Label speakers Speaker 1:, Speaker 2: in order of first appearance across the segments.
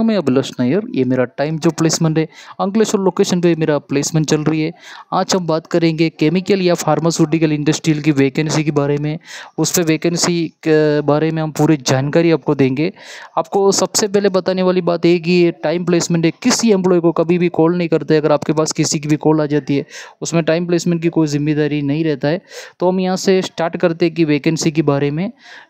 Speaker 1: दोनों में अभिलाष नायर ये मेरा टाइम जो प्लेसमेंट है अंकलेश्वर लोकेशन पे मेरा प्लेसमेंट चल रही है आज हम बात करेंगे केमिकल या फार्मास्यूटिकल इंडस्ट्रियल की वैकेंसी के बारे में उस पर वैकेंसी के बारे में हम पूरी जानकारी आपको देंगे आपको सबसे पहले बताने वाली बात ये कि टाइम प्लेसमेंट है किसी एम्प्लॉय को कभी भी कॉल नहीं करते अगर आपके पास किसी की भी कॉल आ जाती है उसमें टाइम प्लेसमेंट की कोई जिम्मेदारी नहीं रहता है तो हम यहाँ से स्टार्ट करते हैं कि वैकेंसी के बारे में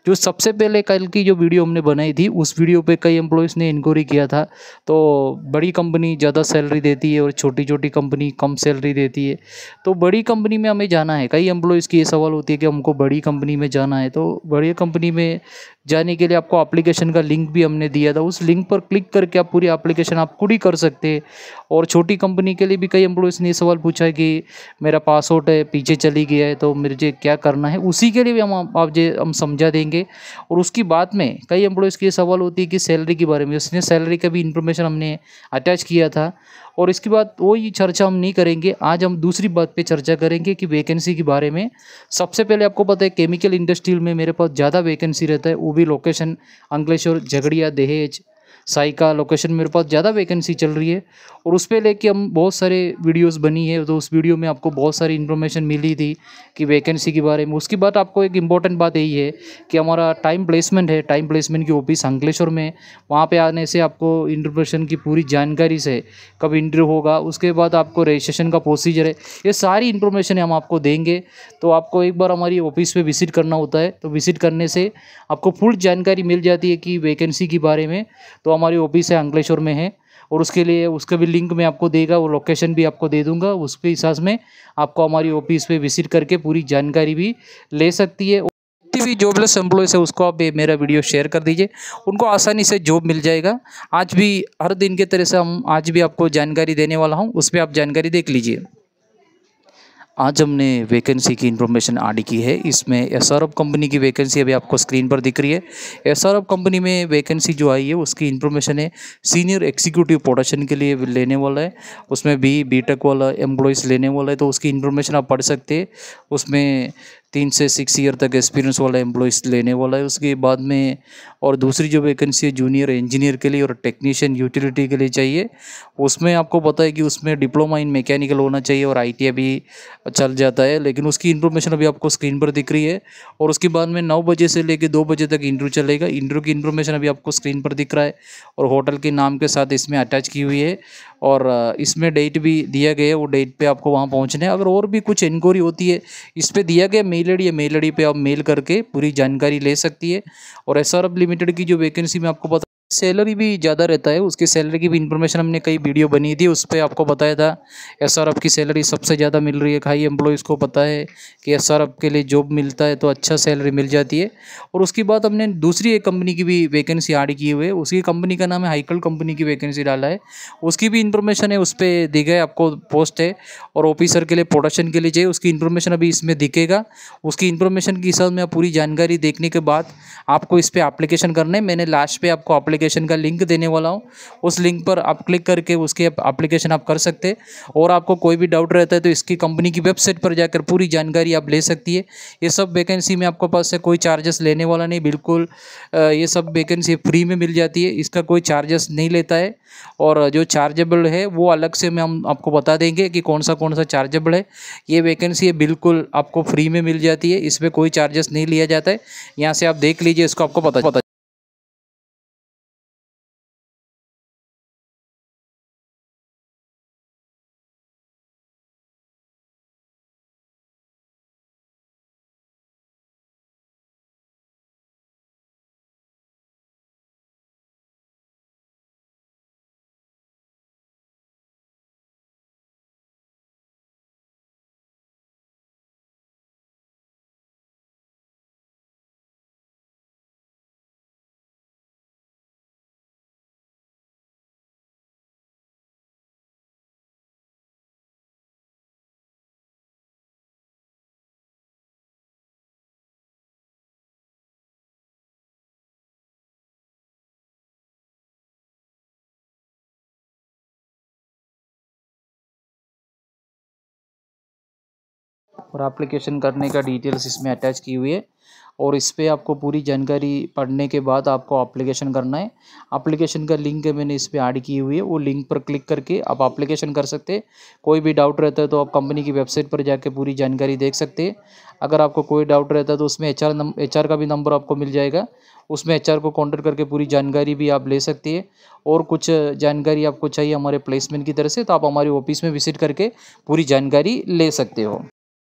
Speaker 1: जो सबसे पहले कल की जो वीडियो हमने बनाई थी उस वीडियो पर कई एम्प्लॉयज़ ने इंक्वायरी किया दिया था तो बड़ी कंपनी ज़्यादा सैलरी देती है और छोटी छोटी कंपनी कम सैलरी देती है तो बड़ी कंपनी में हमें जाना है कई एम्प्लॉयज़ की ये सवाल होती है कि हमको बड़ी कंपनी में जाना है तो बड़ी कंपनी में जाने के लिए आपको एप्लीकेशन का लिंक भी हमने दिया था उस लिंक पर क्लिक करके आप पूरी एप्लीकेशन आप खुद ही कर सकते हैं और छोटी कंपनी के लिए भी कई एम्प्लॉयज़ ने ये सवाल पूछा है कि मेरा पासआउट है पीछे चली गया है तो मुझे क्या करना है उसी के लिए भी हम आप जे हम समझा देंगे और उसकी बात में कई एम्प्लॉयज़ की ये सवाल होती है कि सैलरी के बारे में उसने सैलरी सैलरी का भी इन्फॉर्मेशन हमने अटैच किया था और इसके बाद वही चर्चा हम नहीं करेंगे आज हम दूसरी बात पे चर्चा करेंगे कि वैकेंसी के बारे में सबसे पहले आपको पता है केमिकल इंडस्ट्री में मेरे पास ज़्यादा वैकेंसी रहता है वो भी लोकेशन अंकलेश्वर झगड़िया दहेज साई का लोकेशन मेरे पास ज़्यादा वैकेंसी चल रही है और उस पर लेके हम बहुत सारे वीडियोस बनी है तो उस वीडियो में आपको बहुत सारी इन्फॉर्मेशन मिली थी कि वैकेंसी के बारे में उसके बाद आपको एक इम्पॉर्टेंट बात यही है कि हमारा टाइम प्लेसमेंट है टाइम प्लेसमेंट की ऑफिस अंकलेश्वर में वहाँ पर आने से आपको इंटरप्रेशन की पूरी जानकारी से कब इंटरव्यू होगा उसके बाद आपको रजिस्ट्रेशन का प्रोसीजर है ये सारी इन्फॉर्मेशन हम आपको देंगे तो आपको एक बार हमारी ऑफिस पर विजिट करना होता है तो विजिट करने से आपको फुल जानकारी मिल जाती है कि वैकेंसी के बारे में तो हमारी ऑफिस है अंकलेश्वर में है और उसके लिए उसका भी लिंक मैं आपको देगा वो लोकेशन भी आपको दे दूंगा उसके हिसाब में आपको हमारी ऑफिस पे विजिट करके पूरी जानकारी भी ले सकती है जितनी भी जॉबलेस एम्प्लॉयज़ है उसको आप मेरा वीडियो शेयर कर दीजिए उनको आसानी से जॉब मिल जाएगा आज भी हर दिन के तरह से हम आज भी आपको जानकारी देने वाला हूँ उस पर आप जानकारी देख लीजिए आज हमने वैकेंसी की इन्फॉर्मेशन ऐड की है इसमें एस कंपनी की वैकेंसी अभी आपको स्क्रीन पर दिख रही है एस कंपनी में वैकेंसी जो आई है उसकी इन्फॉर्मेशन है सीनियर एग्जीक्यूटिव प्रोडक्शन के लिए लेने वाला है उसमें भी बी वाला एम्प्लॉयज़ लेने वाला है तो उसकी इन्फॉर्मेशन आप पढ़ सकते हैं उसमें तीन से सिक्स ईयर तक एक्सपीरियंस वाला एम्प्लॉयज़ लेने वाला है उसके बाद में और दूसरी जो वैकेंसी है जूनियर इंजीनियर के लिए और टेक्नीशियन यूटिलिटी के लिए चाहिए उसमें आपको पता है कि उसमें डिप्लोमा इन मैकेनिकल होना चाहिए और आई भी चल जाता है लेकिन उसकी इन्फॉर्मेशन अभी आपको स्क्रीन पर दिख रही है और उसके बाद में नौ बजे से लेकर दो बजे तक इंटरव्यू चलेगा इंटरव्यू की इन्फॉर्मेशन अभी आपको स्क्रीन पर दिख रहा है और होटल के नाम के साथ इसमें अटैच की हुई है और इसमें डेट भी दिया गया है वो डेट पे आपको वहाँ पहुँचना है अगर और भी कुछ इंक्वायरी होती है इस पर दिया गया मेल आई या मेल आई पे आप मेल करके पूरी जानकारी ले सकती है और एस लिमिटेड की जो वैकेंसी में आपको बता सैलरी भी ज़्यादा रहता है उसकी सैलरी की भी इन्फॉर्मेशन हमने कई वीडियो बनी थी उस पर आपको बताया था एस आर की सैलरी सबसे ज़्यादा मिल रही है खाई एम्प्लॉयज़ को पता है कि एस आर के लिए जॉब मिलता है तो अच्छा सैलरी मिल जाती है और उसके बाद हमने दूसरी एक कंपनी की भी वैकेंसी ऐड की हुई है उसकी कंपनी का नाम है हाइकल कंपनी की वैकेंसी डाला है उसकी भी इन्फॉर्मेशन है उस पर दी गए आपको पोस्ट है और ऑफिसर के लिए प्रोडक्शन के लिए चाहिए उसकी इन्फॉर्मेशन अभी इसमें दिखेगा उसकी इन्फॉर्मेशन के हिसाब में पूरी जानकारी देखने के बाद आपको इस पर अप्लीकेशन करना है मैंने लास्ट पर आपको अप्लीकेशन एप्लीकेशन का लिंक देने वाला हूँ उस लिंक पर आप क्लिक करके उसके एप्लीकेशन आप कर सकते हैं और आपको कोई भी डाउट रहता है तो इसकी कंपनी की वेबसाइट पर जाकर पूरी जानकारी आप ले सकती है ये सब वैकेंसी में आपको पास से कोई चार्जेस लेने वाला नहीं बिल्कुल ये सब वैकेंसी फ्री में मिल जाती है इसका कोई चार्जेस नहीं लेता है और जो चार्जेबल है वो अलग से मैं हम आपको बता देंगे कि कौन सा कौन सा चार्जेबल है ये वैकेंसी है बिल्कुल आपको फ्री में मिल जाती है इसमें कोई चार्जेस नहीं लिया जाता है यहाँ से आप देख लीजिए इसको आपको पता पता और एप्लीकेशन करने का डिटेल्स इसमें अटैच की हुई है और इस पर आपको पूरी जानकारी पढ़ने के बाद आपको एप्लीकेशन करना है एप्लीकेशन का लिंक मैंने इस पर ऐड की हुई है वो लिंक पर क्लिक करके आप एप्लीकेशन कर सकते हैं कोई भी डाउट रहता है तो आप कंपनी की वेबसाइट पर जाके पूरी जानकारी देख सकते हैं अगर आपको कोई डाउट रहता है तो उसमें एच आर एच आर का भी नंबर आपको मिल जाएगा उसमें एच आर को कॉन्टेक्ट करके पूरी जानकारी भी आप ले सकती है और कुछ जानकारी आपको चाहिए हमारे प्लेसमेंट की तरफ से तो आप हमारे ऑफिस में विजिट करके पूरी जानकारी ले सकते हो